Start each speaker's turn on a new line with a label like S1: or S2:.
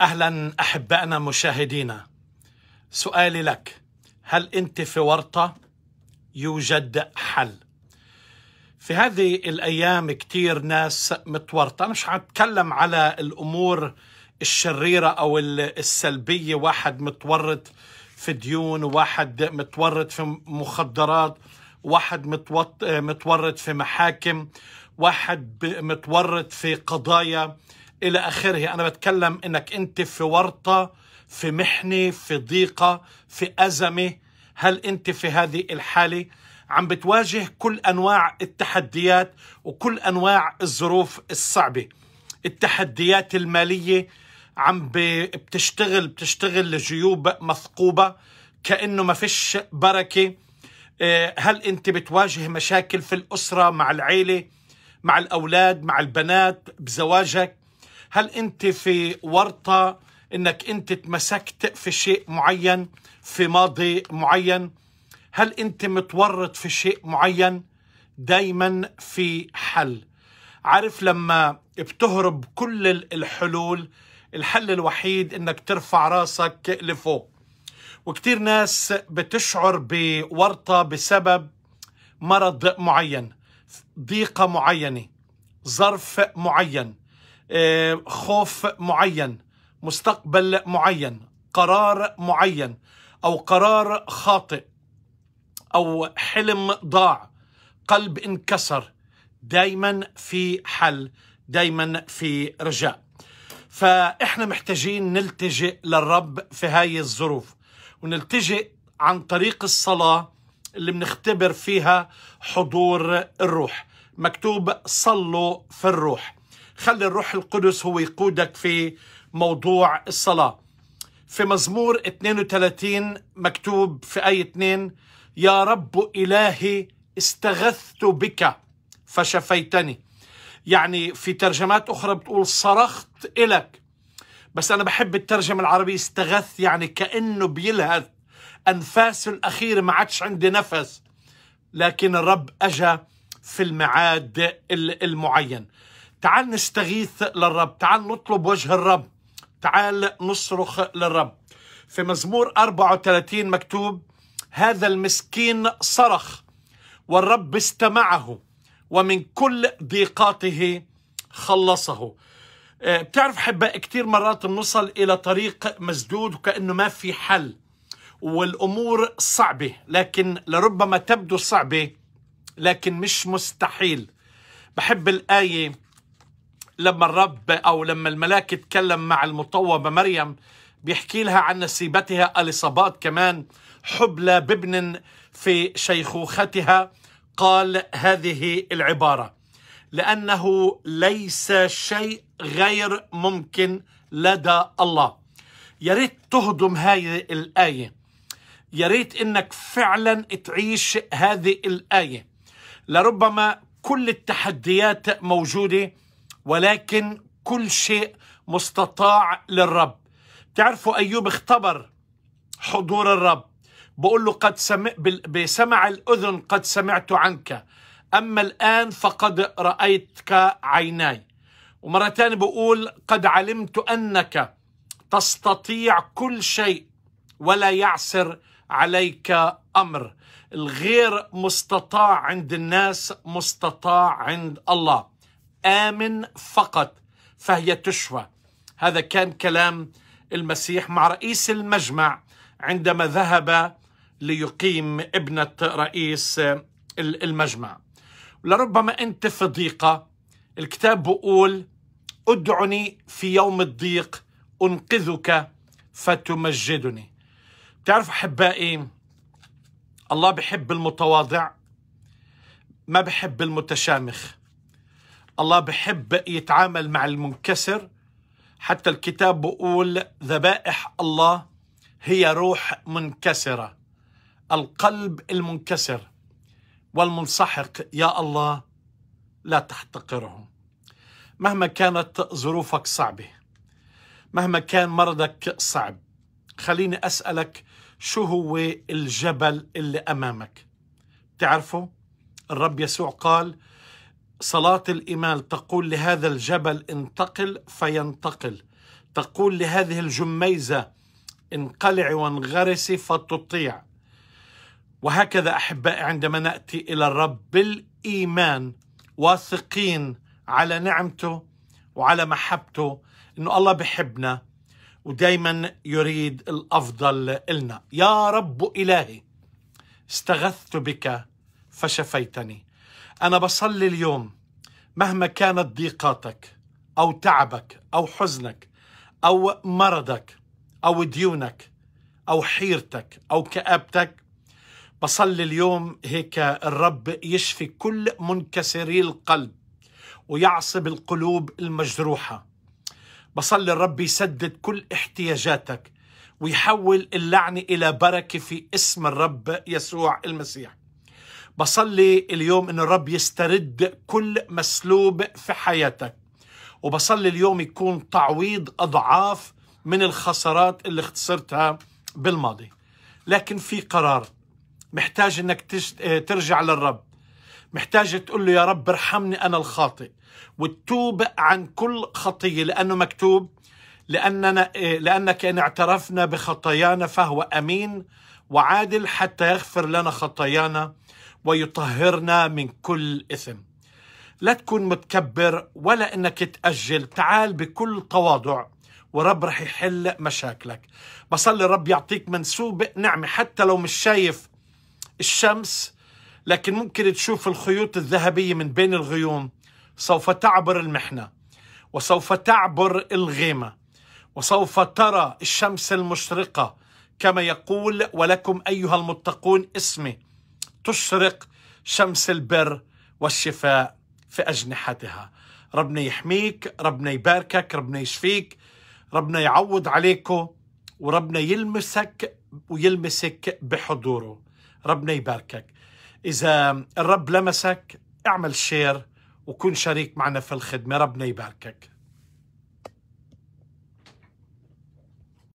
S1: اهلا احبائنا مشاهدينا سؤالي لك هل انت في ورطه يوجد حل في هذه الايام كثير ناس متورطه انا مش هتكلم على الامور الشريره او السلبيه واحد متورط في ديون واحد متورط في مخدرات واحد متورط في محاكم واحد متورط في قضايا إلى آخره أنا بتكلم إنك أنت في ورطة في محنة في ضيقة في أزمة هل أنت في هذه الحالة عم بتواجه كل أنواع التحديات وكل أنواع الظروف الصعبة التحديات المالية عم بتشتغل بتشتغل لجيوب مثقوبة كأنه ما فيش بركة آه، هل أنت بتواجه مشاكل في الأسرة مع العيلة مع الأولاد مع البنات بزواجك هل انت في ورطه انك انت تمسكت في شيء معين في ماضي معين هل انت متورط في شيء معين دايما في حل عارف لما بتهرب كل الحلول الحل الوحيد انك ترفع راسك لفوق وكتير ناس بتشعر بورطة بسبب مرض معين ضيقة معينة ظرف معين آه، خوف معين مستقبل معين قرار معين او قرار خاطئ او حلم ضاع قلب انكسر دايما في حل دايما في رجاء فاحنا محتاجين نلتجئ للرب في هاي الظروف ونلتجئ عن طريق الصلاه اللي بنختبر فيها حضور الروح مكتوب صلوا في الروح خلي الروح القدس هو يقودك في موضوع الصلاة في مزمور 32 مكتوب في آية 2 يا رب إلهي استغثت بك فشفيتني يعني في ترجمات أخرى بتقول صرخت إلك بس أنا بحب الترجمة العربية استغث يعني كأنه بيلهث أنفاسه الأخيرة ما عادش عندي نفس لكن الرب أجا في الميعاد المعين تعال نستغيث للرب تعال نطلب وجه الرب تعال نصرخ للرب في مزمور 34 مكتوب هذا المسكين صرخ والرب استمعه ومن كل ضيقاته خلصه آه، بتعرف حباء كتير مرات بنوصل إلى طريق مسدود وكأنه ما في حل والأمور صعبة لكن لربما تبدو صعبة لكن مش مستحيل بحب الآية لما الرب أو لما الملاك تكلم مع المطوبة مريم بيحكي لها عن نسيبتها اليصابات كمان حبلى بابن في شيخوختها قال هذه العبارة لأنه ليس شيء غير ممكن لدى الله يا ريت تهضم هذه الآية يا ريت إنك فعلا تعيش هذه الآية لربما كل التحديات موجودة ولكن كل شيء مستطاع للرب تعرفوا أيوب اختبر حضور الرب بقول له قد سمع بسمع الأذن قد سمعت عنك أما الآن فقد رأيتك عيناي ومرة ثانية بقول قد علمت أنك تستطيع كل شيء ولا يعسر عليك أمر الغير مستطاع عند الناس مستطاع عند الله آمن فقط فهي تشوى هذا كان كلام المسيح مع رئيس المجمع عندما ذهب ليقيم ابنة رئيس المجمع لربما أنت في ضيقة الكتاب بقول ادعني في يوم الضيق أنقذك فتمجدني تعرف أحبائي الله بحب المتواضع ما بحب المتشامخ الله بحب يتعامل مع المنكسر حتى الكتاب بقول ذبائح الله هي روح منكسرة القلب المنكسر والمنسحق يا الله لا تحتقره مهما كانت ظروفك صعبة مهما كان مرضك صعب خليني أسألك شو هو الجبل اللي أمامك تعرفه الرب يسوع قال صلاة الإيمان تقول لهذا الجبل انتقل فينتقل تقول لهذه الجميزة انقلع وانغرسي فتطيع وهكذا أحبائي عندما نأتي إلى الرب بالإيمان واثقين على نعمته وعلى محبته أنه الله بحبنا ودايما يريد الأفضل لنا يا رب إلهي استغثت بك فشفيتني أنا بصلي اليوم مهما كانت ضيقاتك أو تعبك أو حزنك أو مرضك أو ديونك أو حيرتك أو كآبتك بصلي اليوم هيك الرب يشفي كل منكسري القلب ويعصب القلوب المجروحة بصلي الرب يسدد كل احتياجاتك ويحول اللعنة إلى بركة في اسم الرب يسوع المسيح بصلي اليوم أن الرب يسترد كل مسلوب في حياتك وبصلي اليوم يكون تعويض أضعاف من الخسارات اللي خسرتها بالماضي لكن في قرار محتاج أنك ترجع للرب محتاج تقول له يا رب ارحمني أنا الخاطئ وتتوب عن كل خطية لأنه مكتوب لأننا لأنك إن اعترفنا بخطايانا فهو أمين وعادل حتى يغفر لنا خطايانا ويطهرنا من كل إثم لا تكون متكبر ولا انك تأجل تعال بكل تواضع ورب رح يحل مشاكلك بصلي رب يعطيك منسوب نعمة حتى لو مش شايف الشمس لكن ممكن تشوف الخيوط الذهبية من بين الغيوم سوف تعبر المحنة وسوف تعبر الغيمة وسوف ترى الشمس المشرقة كما يقول ولكم أيها المتقون اسمي تشرق شمس البر والشفاء في أجنحتها ربنا يحميك ربنا يباركك ربنا يشفيك ربنا يعوض عليكم وربنا يلمسك ويلمسك بحضوره ربنا يباركك إذا الرب لمسك اعمل شير وكن شريك معنا في الخدمة ربنا يباركك